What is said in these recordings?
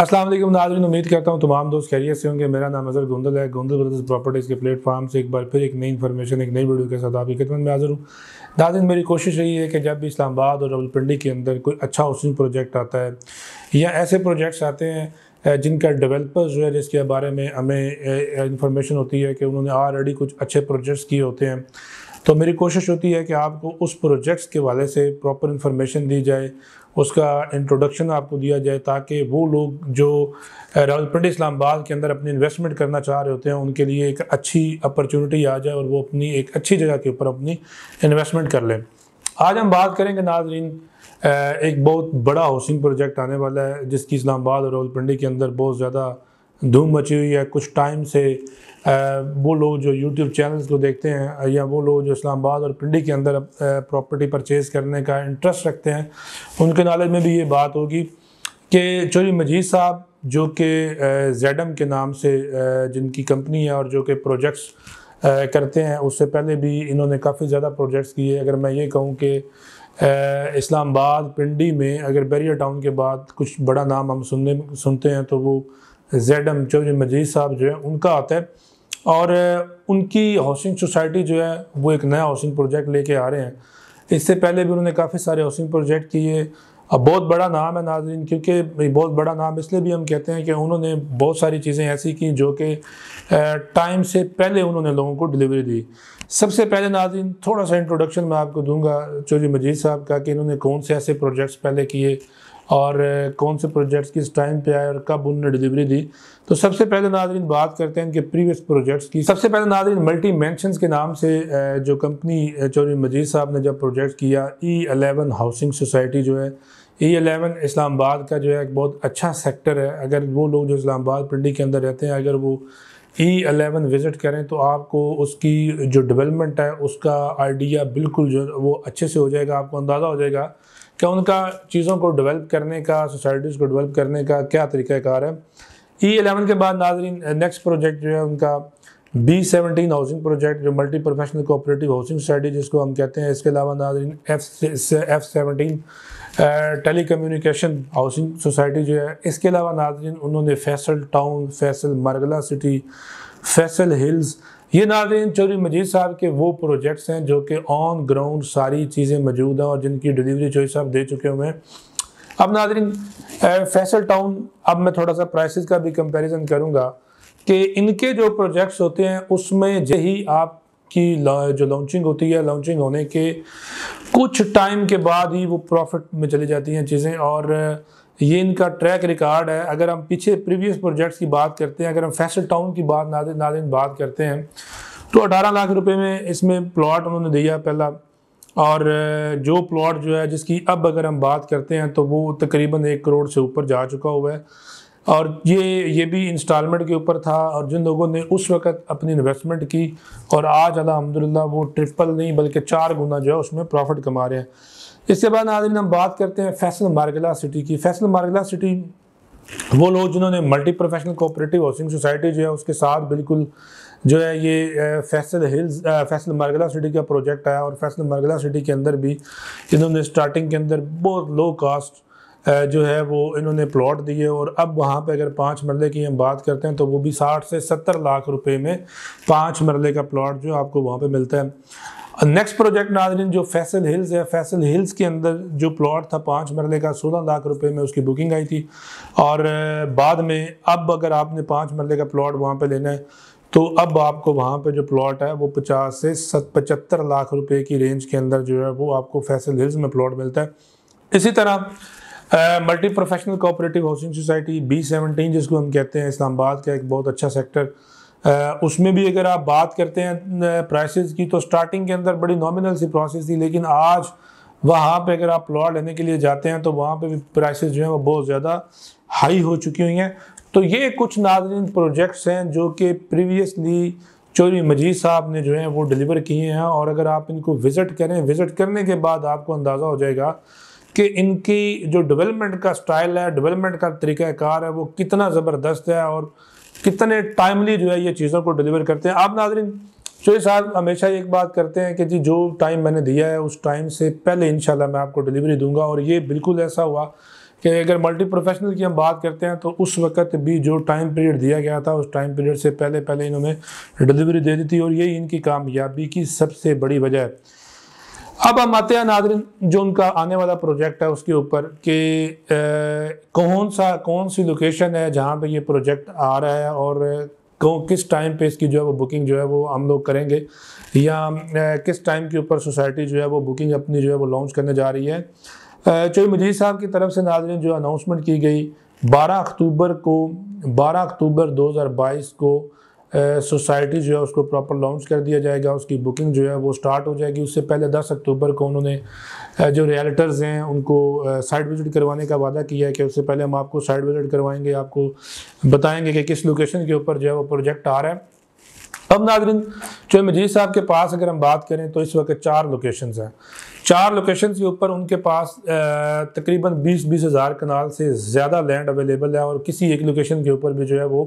असलम नाजरन उम्मीद करता हूँ तमाम दोस्त खैरियत से होंगे मेरा नाम अजहर गुंदल है गुंदल ब्रदर्स प्रॉपर्टीज़ के प्लेटफॉर्म से एक बार फिर एक नई इन्फॉर्मेशन एक नई वीडियो के साथ आपकी खिदमत में हाजिर हूँ नाजिन मेरी कोशिश रही है कि जब भी इस्लामाबाद और रावलपिंडी के अंदर कोई अच्छा हाउसिंग प्रोजेक्ट आता है या ऐसे प्रोजेक्ट्स आते हैं जिनका डेवलपर्स जो है जिसके बारे में हमें इंफॉर्मेशन होती है कि उन्होंने ऑलरेडी कुछ अच्छे प्रोजेक्ट्स किए होते हैं तो मेरी कोशिश होती है कि आपको उस प्रोजेक्ट्स के वाले से प्रॉपर इन्फॉर्मेशन दी जाए उसका इंट्रोडक्शन आपको दिया जाए ताकि वो लोग जो रावलपिंडी इस्लामाबाद के अंदर अपनी इन्वेस्टमेंट करना चाह रहे होते हैं उनके लिए एक अच्छी अपॉर्चुनिटी आ जाए और वो अपनी एक अच्छी जगह के ऊपर अपनी इन्वेस्टमेंट कर लें आज हम बात करेंगे नाजरीन एक बहुत बड़ा हाउसिंग प्रोजेक्ट आने वाला है जिसकी इस्लामाबाद और रोलपिंडी के अंदर बहुत ज़्यादा धूम मची हुई है कुछ टाइम से वो लोग जो यूट्यूब चैनल्स को देखते हैं या वो लोग जो इस्लामाबाद और पिंडी के अंदर प्रॉपर्टी परचेज़ करने का इंटरेस्ट रखते हैं उनके नॉलेज में भी ये बात होगी कि चोरी मजीद साहब जो कि जेडम के नाम से जिनकी कंपनी है और जो कि प्रोजेक्ट्स करते हैं उससे पहले भी इन्होंने काफ़ी ज़्यादा प्रोजेक्ट्स किए अगर मैं ये कहूँ कि इस्लामाबाद पिंडी में अगर बैरियर टाउन के बाद कुछ बड़ा नाम हम सुनने सुनते हैं तो वो जेड एम चौधरी मजीद साहब जो है उनका आता है और उनकी हाउसिंग सोसाइटी जो है वो एक नया हाउसिंग प्रोजेक्ट लेके आ रहे हैं इससे पहले भी उन्होंने काफ़ी सारे हाउसिंग प्रोजेक्ट किए अब बहुत बड़ा नाम है नाजरीन क्योंकि बहुत बड़ा नाम इसलिए भी हम कहते हैं कि उन्होंने बहुत सारी चीज़ें ऐसी की जो कि टाइम से पहले उन्होंने लोगों को डिलीवरी दी सबसे पहले नाजरीन थोड़ा सा इंट्रोडक्शन मैं आपको दूंगा चौधरी मजीद साहब का कि इन्होंने कौन से ऐसे प्रोजेक्ट्स पहले किए और कौन से प्रोजेक्ट्स किस टाइम पे आए और कब उन्होंने डिलीवरी दी तो सबसे पहले नाजरीन बात करते हैं इनके प्रीवियस प्रोजेक्ट्स की सबसे पहले नाजरीन मल्टी मैंशन के नाम से जो कंपनी चौधरी मजीद साहब ने जब प्रोजेक्ट किया ई अलेवन हाउसिंग सोसाइटी जो है ई e अलेवन इस्लामाबाद का जो है एक बहुत अच्छा सेक्टर है अगर वो लोग जो इस्लामाबाद पिंडी के अंदर रहते हैं अगर वो ई अलेवन विज़िट करें तो आपको उसकी जो डेवलपमेंट है उसका आइडिया बिल्कुल जो वो अच्छे से हो जाएगा आपको अंदाज़ा हो जाएगा क्या उनका चीज़ों को डेवलप करने का सोसाइटीज़ को डेवलप करने का क्या तरीक़ाकार है ई e एलेवन के बाद नाजरीन नेक्स्ट प्रोजेक्ट जो है उनका बी सेवनटीन हाउसिंग प्रोजेक्ट जो multi professional cooperative housing society जिसको हम कहते हैं इसके अलावा Nazreen F F seventeen telecommunication housing society जो है इसके अलावा नाजरीन उन्होंने Faisal town Faisal Margalla city Faisal hills ये नाजरीन चौधरी मजीद साहब के वो प्रोजेक्ट्स हैं जो कि ऑन ग्राउंड सारी चीज़ें मौजूद हैं और जिनकी डिलीवरी चौधरी साहब दे चुके हुए हैं अब नाजरीन फैसल टाउन अब मैं थोड़ा सा प्राइसेस का भी कंपैरिजन करूंगा कि इनके जो प्रोजेक्ट्स होते हैं उसमें यही आप की जो लॉन्चिंग होती है लॉन्चिंग होने के कुछ टाइम के बाद ही वो प्रॉफिट में चली जाती हैं चीज़ें और ये इनका ट्रैक रिकॉर्ड है अगर हम पीछे प्रीवियस प्रोजेक्ट्स की बात करते हैं अगर हम फैसल टाउन की बात नादिन नादिन बात करते हैं तो 18 लाख रुपए में इसमें प्लॉट उन्होंने दिया पहला और जो प्लॉट जो है जिसकी अब अगर हम बात करते हैं तो वो तकरीबन एक करोड़ से ऊपर जा चुका हुआ है और ये ये भी इंस्टॉलमेंट के ऊपर था और जिन लोगों ने उस वक्त अपनी इन्वेस्टमेंट की और आज अलहमदिल्ला वो ट्रिपल नहीं बल्कि चार गुना जो है उसमें प्रॉफिट कमा रहे हैं इसके बाद नाजरीन हम बात करते हैं फैसल मार्गला सिटी की फैसल मार्गला सिटी वो लोग जिन्होंने multi professional cooperative housing society जो है उसके साथ बिल्कुल जो है ये फैसल हिल्स फैसल मरगला सिटी का प्रोजेक्ट आया और फैसल मरगला सिटी के अंदर भी इन्होंने स्टार्टिंग के अंदर बहुत लो कास्ट जो है वो इन्होंने प्लॉट दिए और अब वहाँ पे अगर पाँच मरले की हम बात करते हैं तो वो भी साठ से सत्तर लाख रुपए में पाँच मरले का प्लॉट जो आपको वहाँ पे मिलता है नेक्स्ट प्रोजेक्ट नाजरीन जो फैसल हिल्स है फैसल हिल्स के अंदर जो प्लॉट था पाँच मरले का सोलह लाख रुपए में उसकी बुकिंग आई थी और बाद में अब अगर आपने पाँच मरले का प्लॉट वहाँ पर लेना है तो अब आपको वहाँ पे जो प्लॉट है वो पचास से सत पचहत्तर लाख रुपए की रेंज के अंदर जो है वो आपको फैसल हिल्स में प्लॉट मिलता है इसी तरह multi professional cooperative housing society B seventeen जिसको हम कहते हैं इस्लामाबाद का एक बहुत अच्छा सेक्टर uh, उसमें भी अगर आप बात करते हैं प्राइसेस uh, की तो स्टार्टिंग के अंदर बड़ी नॉमिनल सी प्रोसेस थी लेकिन आज वहाँ पे अगर आप प्लॉट लेने के लिए जाते हैं तो वहाँ पे भी प्राइसेस जो हैं वो बहुत ज़्यादा हाई हो चुकी हुई हैं तो ये कुछ नाजरीन प्रोजेक्ट्स हैं जो कि प्रीवियसली चौधरी मजीद साहब ने जो है वो डिलीवर किए हैं और अगर आप इनको विज़िट करें विज़िट करने के बाद आपको अंदाज़ा हो जाएगा कि इनकी जो डेवलपमेंट का स्टाइल है डेवलपमेंट का तरीक़ाकार है वो कितना ज़बरदस्त है और कितने टाइमली जो है ये चीज़ों को डिलीवर करते हैं आप नाजरीन चोरी साहब हमेशा एक बात करते हैं कि जी जो टाइम मैंने दिया है उस टाइम से पहले इन मैं आपको डिलीवरी दूंगा और ये बिल्कुल ऐसा हुआ कि अगर मल्टी प्रोफेशनल की हम बात करते हैं तो उस वक्त भी जो टाइम पीरियड दिया गया था उस टाइम पीरियड से पहले पहले इन्होंने डिलीवरी दे दी थी और यही इनकी कामयाबी की सबसे बड़ी वजह है अब हम आते हैं नादरिन जो उनका आने वाला प्रोजेक्ट है उसके ऊपर कि कौन सा कौन सी लोकेशन है जहाँ पे ये प्रोजेक्ट आ रहा है और किस टाइम पे इसकी जो है वो बुकिंग जो है वो हम लोग करेंगे या किस टाइम के ऊपर सोसाइटी जो है वो बुकिंग अपनी जो है वो लॉन्च करने जा रही है चौधरी मजीद साहब की तरफ से नादरिन जो अनाउंसमेंट की गई बारह अक्टूबर को बारह अक्टूबर दो को सोसाइटी जो है उसको प्रॉपर लॉन्च कर दिया जाएगा उसकी बुकिंग जो है वो स्टार्ट हो जाएगी उससे पहले दस अक्टूबर को उन्होंने जो रियल्टर्स हैं उनको साइट विज़िट करवाने का वादा किया है कि उससे पहले हम आपको साइट विज़िट करवाएंगे आपको बताएंगे कि किस लोकेशन के ऊपर जो है वो प्रोजेक्ट आ रहा है अब नागरिन चो मजीद साहब के पास अगर हम बात करें तो इस वक्त चार लोकेशन हैं चार लोकेशन के ऊपर उनके पास तकरीबन बीस बीस हज़ार कनाल से ज़्यादा लैंड अवेलेबल है और किसी एक लोकेशन के ऊपर भी जो है वो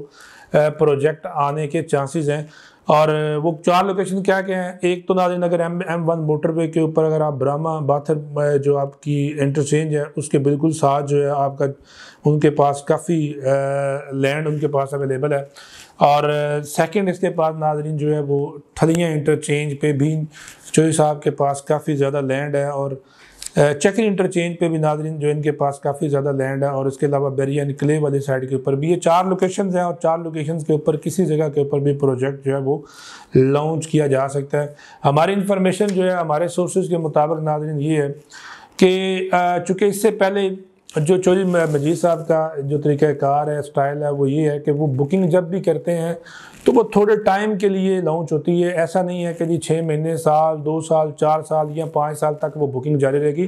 प्रोजेक्ट आने के चांसेस हैं और वो चार लोकेशन क्या क्या हैं एक तो नाजिन अगर M M one motorway के ऊपर अगर आप ब्रह्मा बाथर जो आपकी इंटरचेंज है उसके बिल्कुल साथ जो है आपका उनके पास काफ़ी लैंड उनके पास अवेलेबल है और सेकंड इसके पास नाजरीन जो है वो ठलियाँ इंटरचेंज पे भी चोई साहब के पास काफ़ी ज़्यादा लैंड है और चेकिंग इंटरचेंज पे भी नाजरीन जो इनके पास काफ़ी ज़्यादा लैंड है और इसके अलावा बेरियन क्ले वाली साइड के ऊपर भी ये चार लोकेशंस हैं और चार लोकेशंस के ऊपर किसी जगह के ऊपर भी प्रोजेक्ट जो है वो लॉन्च किया जा सकता है हमारी इंफॉर्मेशन जो है हमारे सोर्सेज के मुताबिक नाजरीन ये है कि चूँकि इससे पहले जो चौधरी मजीद साहब का जो तरीक़ाकार है स्टाइल है वो ये है कि वो बुकिंग जब भी करते हैं तो वो थोड़े टाइम के लिए लॉन्च होती है ऐसा नहीं है कि जी छः महीने साल दो साल चार साल या पाँच साल तक वो बुकिंग जारी रहेगी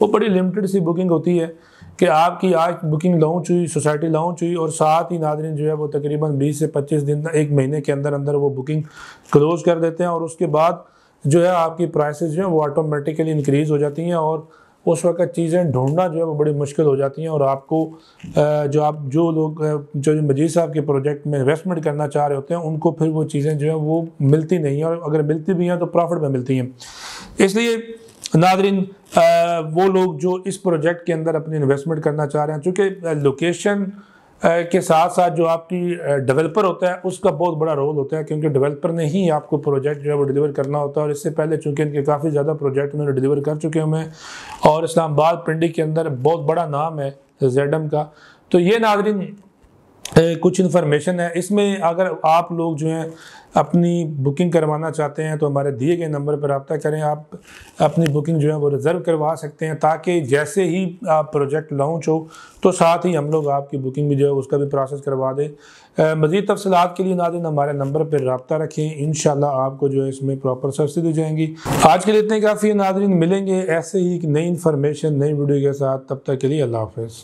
वो बड़ी लिमिटेड सी बुकिंग होती है कि आपकी आज बुकिंग लॉन्च हुई सोसाइटी लॉन्च हुई और साथ ही नादरीन जो है वो तकरीबन बीस से पच्चीस दिन एक महीने के अंदर अंदर वो बुकिंग क्लोज़ कर देते हैं और उसके बाद जो है आपकी प्राइसेस जो है वो ऑटोमेटिकली इंक्रीज़ हो जाती हैं और उस वक्त चीज़ें ढूंढना जो है वो बड़ी मुश्किल हो जाती हैं और आपको जो आप जो लोग जो मजीद साहब के प्रोजेक्ट में इन्वेस्टमेंट करना चाह रहे होते हैं उनको फिर वो चीज़ें जो हैं वो मिलती नहीं हैं और अगर मिलती भी हैं तो प्रॉफिट में मिलती हैं इसलिए नादरीन वो लोग जो इस प्रोजेक्ट के अंदर अपनी इन्वेस्टमेंट करना चाह रहे हैं चूँकि लोकेशन के साथ साथ जो आपकी डेवलपर होता है उसका बहुत बड़ा रोल होता है क्योंकि डेवलपर ने ही आपको प्रोजेक्ट जो है वो डिलीवर करना होता है और इससे पहले चूंकि इनके काफ़ी ज़्यादा प्रोजेक्ट उन्होंने डिलीवर कर चुके हुए हैं और इस्लामाबाद पिंडी के अंदर बहुत बड़ा नाम है जेडम का तो ये नाजरीन कुछ इन्फॉर्मेशन है इसमें अगर आप लोग जो हैं अपनी बुकिंग करवाना चाहते हैं तो हमारे दिए गए नंबर पर रबता करें आप अपनी बुकिंग जो है वो रिज़र्व करवा सकते हैं ताकि जैसे ही आप प्रोजेक्ट लॉन्च हो तो साथ ही हम लोग आपकी बुकिंग भी जो है उसका भी प्रोसेस करवा दें मज़ीद तफसलत के लिए नादिन हमारे नंबर पर रबता रखें इन आपको जो है इसमें प्रॉपर सर्विस दी जाएंगी आज के लिए इतने काफ़ी नाजरन मिलेंगे ऐसे ही नई इन्फॉर्मेशन नई वीडियो के साथ तब तक के लिए अल्लाह हाफ